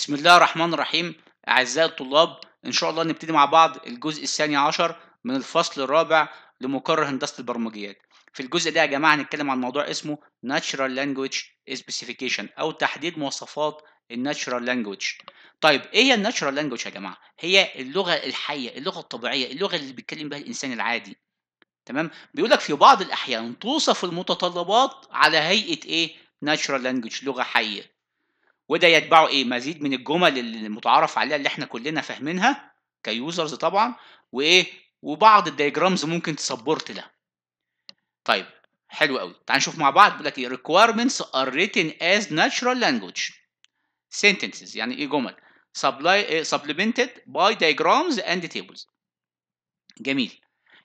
بسم الله الرحمن الرحيم أعزائي الطلاب إن شاء الله نبتدي مع بعض الجزء الثاني عشر من الفصل الرابع لمقرر هندسة البرمجيات في الجزء ده يا جماعة هنتكلم عن موضوع اسمه Natural Language Specification أو تحديد مواصفات الناتشرال لانجوج طيب ايه هي الناتشرال لانجوج يا جماعه هي اللغه الحيه اللغه الطبيعيه اللغه اللي بيتكلم بها الانسان العادي تمام بيقول لك في بعض الاحيان توصف المتطلبات على هيئه ايه ناتشرال لانجوج لغه حيه وده يتبعه ايه مزيد من الجمل المتعارف عليها اللي احنا كلنا فاهمينها كيوزرز طبعا وايه وبعض الدايجرامز ممكن تسبورت ده طيب حلو قوي تعال نشوف مع بعض بيقول لك ايه requirements are written as natural language sentences يعني ايه جمل supply, إيه؟ supplemented by diagrams and tables جميل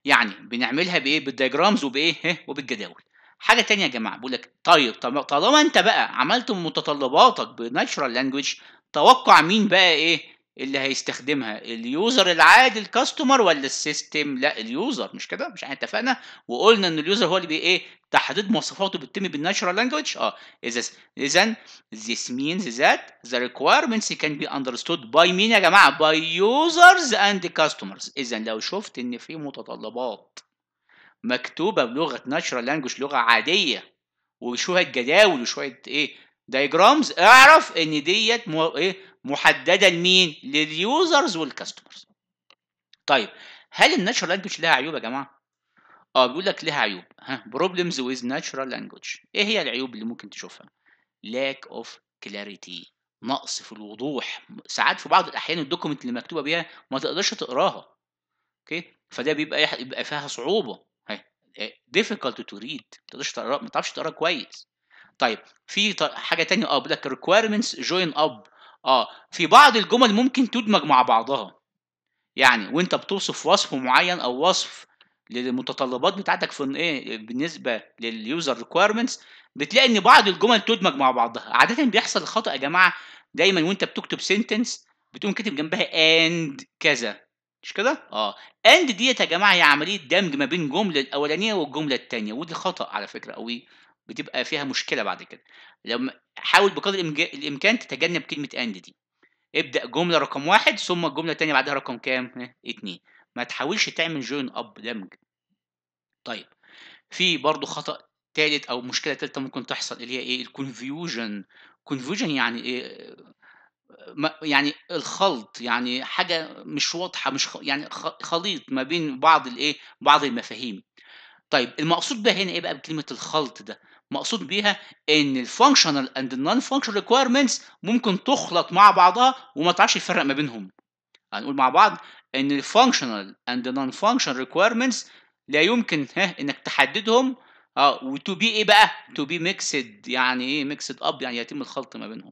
يعني بنعملها بايه بالدايجرامز وبايه إيه؟ وبالجداول حاجه تانية يا جماعه بيقول لك طيب طالما انت بقى عملت متطلباتك بناتشرال لانجويج توقع مين بقى ايه اللي هيستخدمها اليوزر العادي الكاستمر ولا السيستم لا اليوزر مش كده مش احنا اتفقنا وقلنا ان اليوزر هو اللي بي ايه تحديد مواصفاته بيتم بالناتشرال لانجويج اه اذا اذا this means that the requirements can be understood by مين يا جماعه by users and customers اذا لو شفت ان في متطلبات مكتوبه بلغه ناتشرال لانجوج لغه عاديه وشويه جداول وشويه ايه دايجرامز اعرف ان ديت ايه محدده لمين لليوزرز والكاستمرز طيب هل الناتشرال لانجوج لها عيوب يا جماعه اه بيقول لك لها عيوب ها بروبلمز ويز ناتشرال لانجوج ايه هي العيوب اللي ممكن تشوفها لاك اوف كلاريتي نقص في الوضوح ساعات في بعض الاحيان الدوكيمنت اللي مكتوبه بيها ما تقدرش تقراها اوكي فده بيبقى يبقى فيها صعوبه آه، difficult to read ما تقدرش تقرا ما تعرفش تقرا كويس طيب في حاجه تانية اه بيقول لك requirements join up اه في بعض الجمل ممكن تدمج مع بعضها يعني وانت بتوصف وصف معين او وصف للمتطلبات بتاعتك في ايه بالنسبه لليوزر ريكويرمنتس بتلاقي ان بعض الجمل تدمج مع بعضها عاده بيحصل خطا يا جماعه دايما وانت بتكتب سنتنس بتقوم كاتب جنبها اند كذا مش كده؟ اه اند ديت يا جماعه هي عمليه دمج ما بين الجمله الاولانيه والجمله الثانيه ودي خطا على فكره قوي بتبقى فيها مشكله بعد كده لما حاول بقدر الامكان تتجنب كلمه اند دي ابدا جمله رقم واحد ثم الجمله الثانيه بعدها رقم كام؟ اثنين اه، ما تحاولش تعمل جوين اب دمج طيب في برضو خطا ثالث او مشكله ثالثه ممكن تحصل اللي هي ايه الكونفيوجن كونفيوجن يعني ايه يعني الخلط يعني حاجه مش واضحه مش يعني خليط ما بين بعض الايه بعض المفاهيم طيب المقصود بها هنا ايه بقى بكلمه الخلط ده مقصود بيها ان الفانكشنال اند النون فانكشنال ريكويرمنتس ممكن تخلط مع بعضها وما تعرفش تفرق ما بينهم هنقول مع بعض ان الفانكشنال اند النون فانكشنال ريكويرمنتس لا يمكن ها انك تحددهم اه وتو بي ايه بقى تو بي ميكسد يعني ايه ميكسد اب يعني يتم الخلط ما بينهم